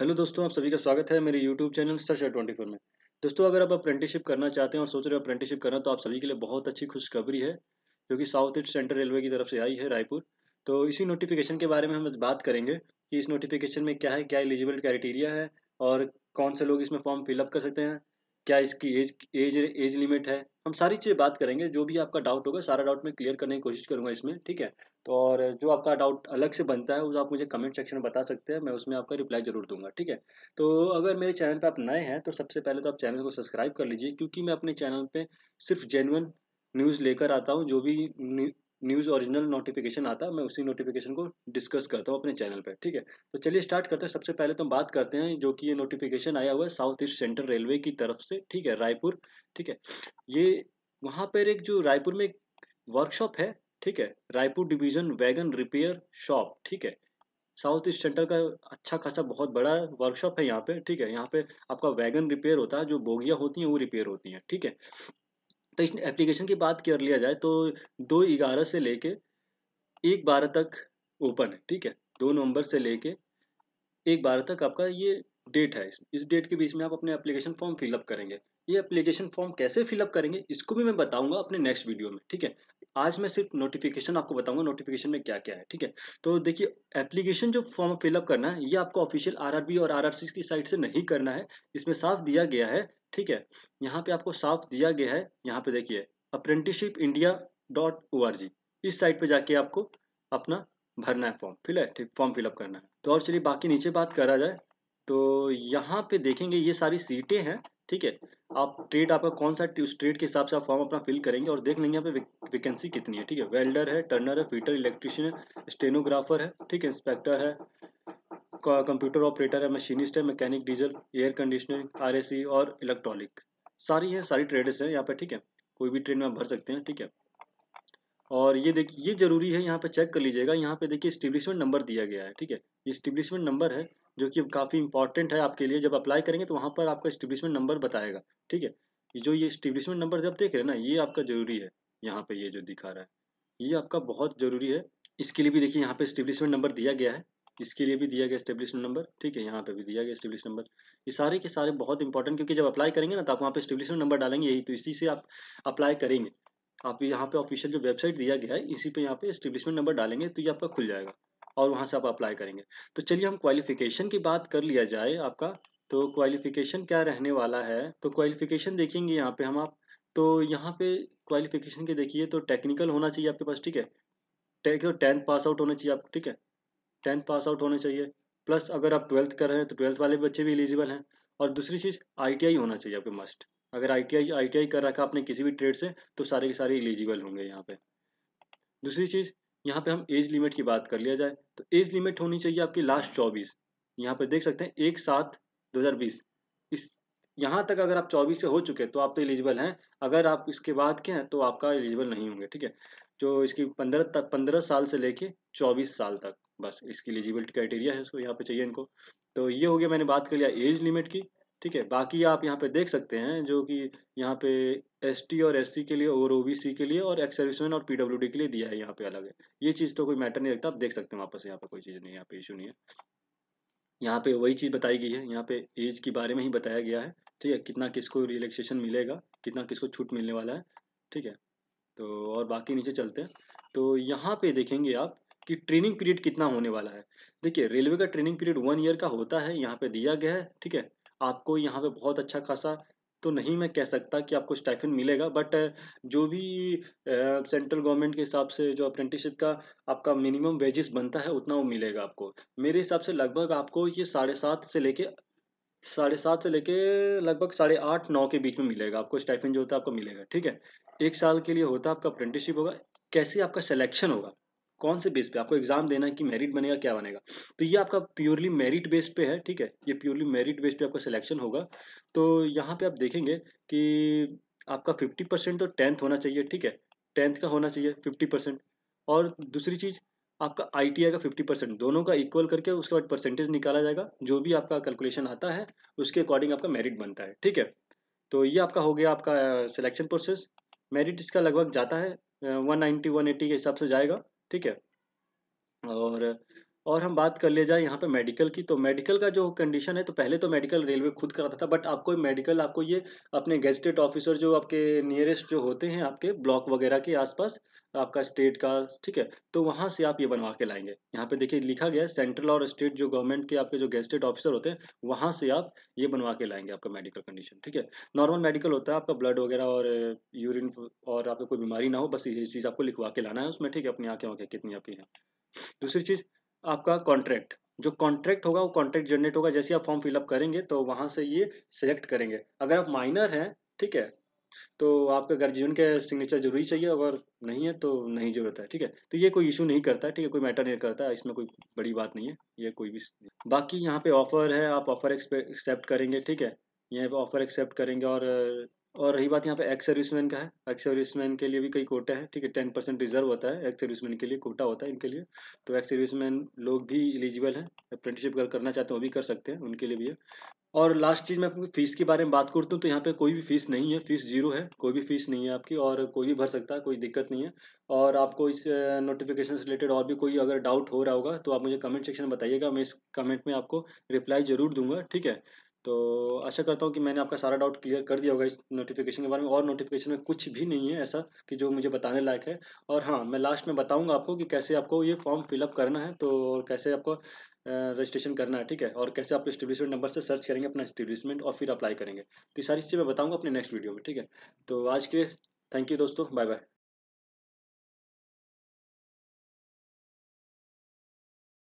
hello दोस्तों आप सभी का स्वागत है मेरे YouTube channel sir twenty four में दोस्तों अगर आप अप्रेंटिसशिप करना चाहते हैं और सोच रहे हो अप्रेंटिसशिप करना तो आप सभी के लिए बहुत अच्छी खुशखबरी है जो कि साउथ ईस्ट सेंट्रल रेलवे की तरफ से आई है रायपुर तो इसी नोटिफिकेशन के बारे में हम बात करेंगे कि इस नोटिफिकेशन में क्या है क्या एलिजिबल क्राइटेरिया है और कौन से लोग इसमें फॉर्म फिलअप कर सकते हैं क्या इसकी एज एज एज लिमिट है हम सारी चीज़ें बात करेंगे जो भी आपका डाउट होगा सारा डाउट मैं क्लियर करने की कोशिश करूंगा इसमें ठीक है तो और जो आपका डाउट अलग से बनता है वो आप मुझे कमेंट सेक्शन में बता सकते हैं मैं उसमें आपका रिप्लाई जरूर दूंगा ठीक है तो अगर मेरे चैनल पर आप नए हैं तो सबसे पहले तो आप चैनल को सब्सक्राइब कर लीजिए क्योंकि मैं अपने चैनल पर सिर्फ जेनुअन न्यूज़ लेकर आता हूँ जो भी न्यूज़ ओरिजिनल नोटिफिकेशन आता है मैं उसी नोटिफिकेशन को डिस्कस करता हूँ अपने चैनल पर ठीक है तो चलिए स्टार्ट करते हैं सबसे पहले तो हम बात करते हैं जो कि ये नोटिफिकेशन आया हुआ है साउथ ईस्ट सेंट्रल रेलवे की तरफ से ठीक है रायपुर ठीक है ये वहाँ पर एक जो रायपुर में एक वर्कशॉप है ठीक है Raipur division wagon repair shop ठीक है साउथ ईस्ट सेंटर का अच्छा खासा बहुत बड़ा वर्कशॉप है यहाँ पे ठीक है यहाँ पे आपका वैगन रिपेयर होता है जो बोगियाँ होती हैं वो रिपेयर होती हैं ठीक है तो इस एप्लीकेशन की बात कर लिया जाए तो दो ग्यारह से लेके एक बारह तक ओपन है ठीक है दो नवंबर से लेके एक बारह तक आपका ये डेट है इस डेट के बीच में आप अपने एप्लीकेशन फॉर्म फिलअप करेंगे ये एप्लीकेशन फॉर्म कैसे फिलअप करेंगे इसको भी मैं बताऊंगा अपने नेक्स्ट वीडियो में ठीक है आज मैं सिर्फ नोटिफिकेशन आपको बताऊंगा नोटिफिकेशन में क्या क्या है ठीक है तो देखिए एप्लीकेशन जो फॉर्म फिलअप करना है ये आपको ऑफिशियल आरआरबी और आरआरसी की साइट से नहीं करना है इसमें साफ दिया गया है ठीक है यहाँ पे आपको साफ दिया गया है यहाँ पे देखिए apprenticeship India dot O R G इस साइट पे जाके आपको अपना भरना है फॉर्म फिल है ठीक फॉर्म फिलअप करना है तो और चलिए बाकी नीचे बात करा जाए तो यहाँ पे देखेंगे ये सारी सीटें हैं ठीक है आप ट्रेड आपका कौन सा उस ट्रेड के हिसाब से आप फॉर्म अपना फिल करेंगे और देख लेंगे यहाँ पे वैकेंसी कितनी है ठीक है वेल्डर है टर्नर है फीटर इलेक्ट्रिशियन है स्टेनोग्राफर है ठीक है इंस्पेक्टर है कंप्यूटर ऑपरेटर है मशीनिस्ट है मैकेनिक डीजल एयर कंडीशनर आर और इलेक्ट्रॉनिक सारी है सारी ट्रेड्स है यहाँ पे ठीक है कोई भी ट्रेड में भर सकते हैं ठीक है और ये देखिए ये जरूरी है यहाँ पे चेक कर लीजिएगा यहाँ पे देखिए स्टेब्लिशमेंट नंबर दिया गया है ठीक है ये स्टेब्लिशमेंट नंबर है जो कि काफ़ी इंपॉर्टेंट है आपके लिए जब अप्लाई करेंगे तो वहाँ पर आपका स्टेब्लिशमेंट नंबर बताएगा ठीक है जो ये स्टेब्लिशमेंट नंबर जब देख रहे हैं ना ये आपका जरूरी है यहाँ पे ये जो दिखा रहा है ये आपका बहुत जरूरी है इसके लिए भी देखिए यहाँ पे स्टेब्लिशमेंट नंबर दिया गया है इसके लिए भी दिया गया स्टेब्लिशमेंट नंबर ठीक है यहाँ पे भी दिया गया स्टेब्लिश नंबर ये सारे के सारे बहुत इंपॉर्टेंट क्योंकि जब अप्लाई करेंगे ना तो आप वहाँ पे स्टेब्लिशमेंट नंबर डालेंगे यही तो इसी से आप अप्लाई करेंगे आप यहाँ पे ऑफिशियल जो वेबसाइट दिया गया है इसी पे यहाँ पे स्टेब्लिशमेंट नंबर डालेंगे तो ये आपका खुल जाएगा और वहाँ से आप अप्लाई करेंगे तो चलिए हम क्वालिफिकेशन की बात कर लिया जाए आपका तो क्वालिफिकेशन क्या रहने वाला है तो क्वालिफिकेशन देखेंगे यहाँ पे हम आप तो यहाँ पे क्वालिफिकेशन के देखिए तो टेक्निकल होना चाहिए आपके पास ठीक है टेंथ पास आउट होना चाहिए आप ठीक है टेंथ पास आउट होने चाहिए प्लस अगर आप ट्वेल्थ कर रहे हैं तो ट्वेल्थ वाले बच्चे भी एलिजिबल हैं और दूसरी चीज़ आई होना चाहिए आपके मस्ट अगर आई टी आई कर रखा आपने किसी भी ट्रेड से तो सारे के सारे एलिजिबल होंगे यहाँ पे दूसरी चीज़ यहाँ पे हम एज लिमिट की बात कर लिया जाए तो एज लिमिट होनी चाहिए आपकी लास्ट चौबीस यहाँ पे देख सकते हैं एक सात दो इस यहाँ तक अगर आप चौबीस से हो चुके तो आप तो एलिजिबल हैं अगर आप इसके बाद के हैं तो आपका एलिजिबल नहीं होंगे ठीक है जो इसकी पंद्रह तक पंद्रह साल से लेके चौबीस साल तक बस इसकी एलिजिबिलिटी क्राइटेरिया है उसको यहाँ पे चाहिए इनको तो ये हो गया मैंने बात कर लिया एज लिमिट की ठीक है बाकी आप यहाँ पे देख सकते हैं जो कि यहाँ पे एस और एस के लिए और ओ के लिए और एक्स सर्विसमैन और पी के लिए दिया है यहाँ पे अलग है ये चीज़ तो कोई मैटर नहीं रखता आप देख सकते हैं वापस यहाँ पे कोई चीज़ नहीं यहाँ पे इशू नहीं है यहाँ पे वही चीज़ बताई गई है यहाँ पे एज के बारे में ही बताया गया है ठीक है कितना किसको रिलैक्सेशन मिलेगा कितना किसको छूट मिलने वाला है ठीक है तो और बाकी नीचे चलते हैं तो यहाँ पे देखेंगे आप कि ट्रेनिंग पीरियड कितना होने वाला है देखिए रेलवे का ट्रेनिंग पीरियड वन ईयर का होता है यहाँ पे दिया गया है ठीक है आपको यहाँ पे बहुत अच्छा खासा तो नहीं मैं कह सकता कि आपको स्टाइफन मिलेगा बट जो भी सेंट्रल गवर्नमेंट के हिसाब से जो अप्रेंटिसशिप का आपका मिनिमम वेजेस बनता है उतना वो मिलेगा आपको मेरे हिसाब से लगभग आपको ये साढ़े सात से लेके साढ़े सात से लेके लगभग साढ़े आठ नौ के बीच में मिलेगा आपको स्टाइफन जो होता है आपको मिलेगा ठीक है एक साल के लिए होता है आपका अप्रेंटिसशिप होगा कैसे आपका सिलेक्शन होगा कौन से बेस पे आपको एग्जाम देना है कि मेरिट बनेगा क्या बनेगा तो ये आपका प्योरली मेरिट बेस पे है ठीक है ये प्योरली मेरिट बेस पे आपका सिलेक्शन होगा तो यहाँ पे आप देखेंगे कि आपका 50 परसेंट तो टेंथ होना चाहिए ठीक है टेंथ का होना चाहिए 50 परसेंट और दूसरी चीज़ आपका आई का 50 परसेंट दोनों का इक्वल करके उसके बाद परसेंटेज निकाला जाएगा जो भी आपका कैलकुलेशन आता है उसके अकॉर्डिंग आपका मेरिट बनता है ठीक है तो ये आपका हो गया आपका सिलेक्शन प्रोसेस मेरिट इसका लगभग जाता है वन नाइन्टी वन एटी के हिसाब से जाएगा ठीक है और और हम बात कर ले जाए यहाँ पे मेडिकल की तो मेडिकल का जो कंडीशन है तो पहले तो मेडिकल रेलवे खुद कराता था बट आपको मेडिकल आपको ये अपने गेस्टेड ऑफिसर जो आपके नियरेस्ट जो होते हैं आपके ब्लॉक वगैरह के आसपास आपका स्टेट का ठीक है तो वहाँ से आप ये बनवा के लाएंगे यहाँ पे देखिए लिखा गया है सेंट्रल और स्टेट जो गवर्नमेंट के आपके जो गेस्टेड ऑफिसर होते हैं वहाँ से आप ये बनवा के लाएंगे आपका मेडिकल कंडीशन ठीक है नॉर्मल मेडिकल होता है आपका ब्लड वगैरह और यूरिन और आपको कोई बीमारी ना हो बस ये चीज़ आपको लिखवा के लाना है उसमें ठीक है अपनी आँखें वाँखें कितनी आपकी हैं दूसरी चीज़ आपका कॉन्ट्रैक्ट जो कॉन्ट्रैक्ट होगा वो कॉन्ट्रैक्ट जनरेट होगा जैसे आप फॉर्म फिलअप करेंगे तो वहाँ से ये सिलेक्ट करेंगे अगर आप माइनर हैं ठीक है तो आपके गार्जियन के सिग्नेचर जरूरी चाहिए अगर नहीं है तो नहीं जरूरत है ठीक है तो ये कोई इशू नहीं करता है ठीक है कोई मैटर नहीं करता है इसमें कोई बड़ी बात नहीं है ये कोई भी बाकी यहाँ पे ऑफर है आप ऑफर एक्सेप्ट करेंगे ठीक है यहाँ पे ऑफर एक्सेप्ट करेंगे और और रही बात यहाँ पे एक्स सर्विसमैन का है एक्स सर्विसमैन के लिए भी कई कोटे हैं ठीक है टेन परसेंट रिजर्व होता है एक्स सर्विसमैन के लिए कोटा होता है इनके लिए तो एक्स सर्विसमैन लोग भी एलिजिबल हैं अप्रेंटिसशिप अगर करना चाहते हैं वो भी कर सकते हैं उनके लिए भी है और लास्ट चीज़ मैं आपको फीस के बारे में बात करता हूँ तो यहाँ पे कोई भी फीस नहीं है फीस जीरो है कोई भी फीस नहीं है आपकी और कोई भी भर सकता है कोई दिक्कत नहीं है और आपको इस नोटिफिकेशन से रिलेटेड और भी कोई अगर डाउट हो रहा होगा तो आप मुझे कमेंट सेक्शन में बताइएगा मैं इस कमेंट में आपको रिप्लाई जरूर दूंगा ठीक है तो आशा करता हूँ कि मैंने आपका सारा डाउट क्लियर कर दिया होगा इस नोटिफिकेशन के बारे में और नोटिफिकेशन में कुछ भी नहीं है ऐसा कि जो मुझे बताने लायक है और हाँ मैं लास्ट में बताऊँगा आपको कि कैसे आपको ये फॉर्म फिलअप करना है तो कैसे आपको रजिस्ट्रेशन करना है ठीक है और कैसे आप स्टेब्लिशमेंट नंबर से सर्च करेंगे अपना स्टेब्लिशमेंट और फिर अप्लाई करेंगे तो ये सारी चीज़ें मैं बताऊँगा अपने नेक्स्ट वीडियो में ठीक है तो आज के लिए थैंक यू दोस्तों बाय बाय